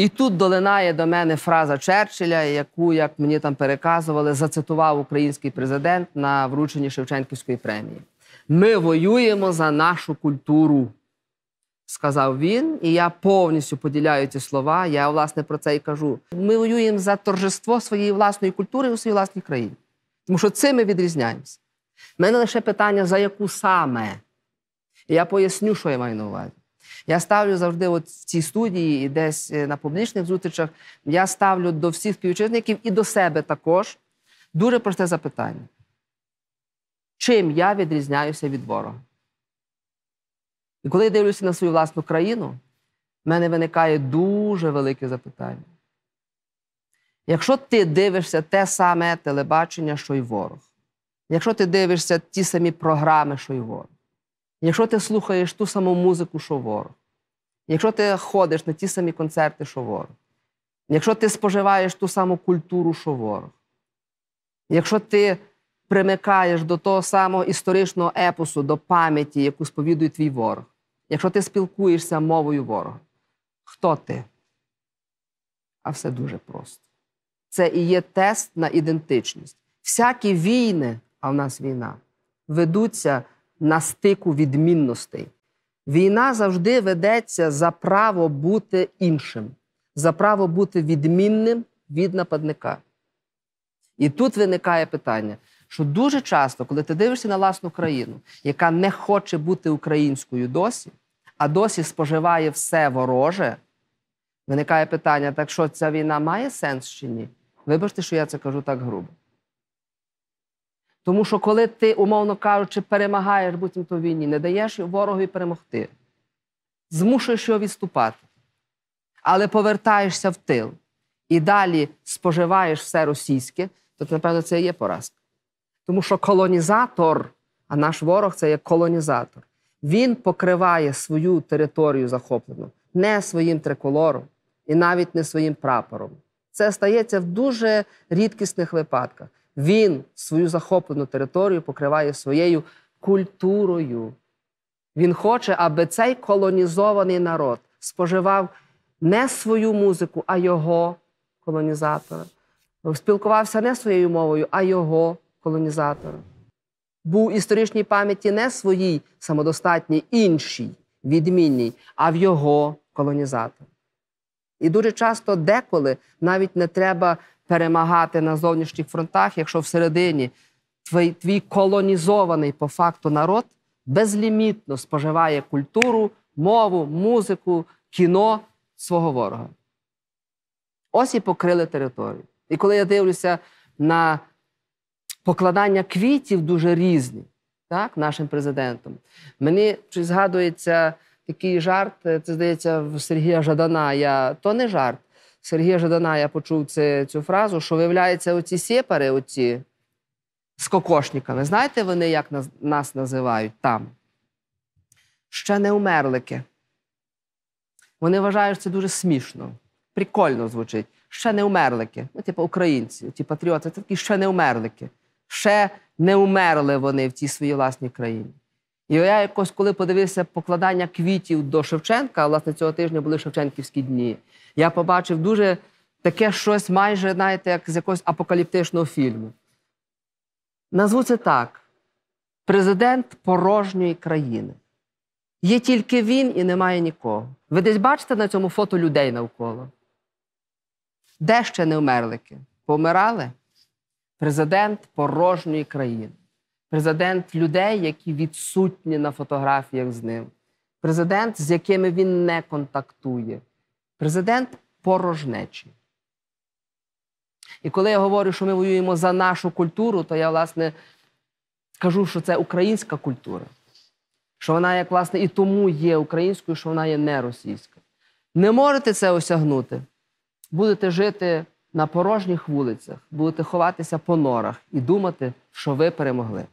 І тут долинає до мене фраза Черчилля, яку, як мені там переказували, зацитував український президент на врученні Шевченківської премії. Ми воюємо за нашу культуру, сказав він, і я повністю поділяю ці слова. Я, власне, про це і кажу. Ми воюємо за торжество своєї власної культури у своїй власній країні. Тому що цим ми відрізняємося. У мене лише питання, за яку саме? я поясню, що я маю на увазі. Я ставлю завжди, от в цій студії, і десь е, на публічних зустрічах, я ставлю до всіх співвітчизників і до себе також дуже просте запитання. Чим я відрізняюся від ворога? І коли я дивлюся на свою власну країну, в мене виникає дуже велике запитання. Якщо ти дивишся те саме телебачення, що й ворог, якщо ти дивишся ті самі програми, що й ворог, якщо ти слухаєш ту саму музику, що ворог, якщо ти ходиш на ті самі концерти, що ворог, якщо ти споживаєш ту саму культуру, що ворог, якщо ти примикаєш до того самого історичного епосу, до пам'яті, яку сповідує твій ворог, якщо ти спілкуєшся мовою ворога, хто ти? А все дуже просто. Це і є тест на ідентичність. Всякі війни, а в нас війна, ведуться на стику відмінностей. Війна завжди ведеться за право бути іншим, за право бути відмінним від нападника. І тут виникає питання, що дуже часто, коли ти дивишся на власну країну, яка не хоче бути українською досі, а досі споживає все вороже, виникає питання: так що ця війна має сенс чи ні? Вибачте, що я це кажу так грубо. Тому що коли ти, умовно кажучи, перемагаєш буцімто в війні, не даєш ворогові перемогти, змушуєш його відступати, але повертаєшся в тил і далі споживаєш все російське, то, напевно, це і є поразка. Тому що колонізатор, а наш ворог це є колонізатор, він покриває свою територію захоплену не своїм триколором і навіть не своїм прапором. Це стається в дуже рідкісних випадках. Він свою захоплену територію покриває своєю культурою. Він хоче, аби цей колонізований народ споживав не свою музику, а його колонізатора. Спілкувався не своєю мовою, а його колонізатором. Був в історичній пам'яті не своїй самодостатній, іншій, відмінній, а в його колонізатора. І дуже часто деколи навіть не треба перемагати на зовнішніх фронтах, якщо всередині твій, твій колонізований по факту народ безлімітно споживає культуру, мову, музику, кіно свого ворога. Ось і покрили територію. І коли я дивлюся на покладання квітів дуже різні так, нашим президентом, мені згадується такий жарт, е, це здається, в Сергія Жадана. Я то не жарт. Сергія Жадана я почув це, цю фразу, що виявляється, оці сепари, оці з кокошниками, знаєте, вони як нас, нас називають там? Ще не умерлики. Вони вважають що це дуже смішно, прикольно звучить. Ще не умерлики. Ну, типу українці, ті патріоти, це такі ще не умерлики. Ще не умерли вони в тій своїй власній країні. І я якось, коли подивився покладання квітів до Шевченка, власне, цього тижня були Шевченківські дні, я побачив дуже таке щось майже, знаєте, як з якогось апокаліптичного фільму. Назву це так: президент порожньої країни. Є тільки він і немає нікого. Ви десь бачите на цьому фото людей навколо? Де ще не вмерлики? Помирали? Президент порожньої країни президент людей, які відсутні на фотографіях з ним, президент, з якими він не контактує, президент порожнечі. І коли я говорю, що ми воюємо за нашу культуру, то я, власне, кажу, що це українська культура, що вона, як власне, і тому є українською, що вона є не російською. Не можете це осягнути, будете жити на порожніх вулицях, будете ховатися по норах і думати, що ви перемогли.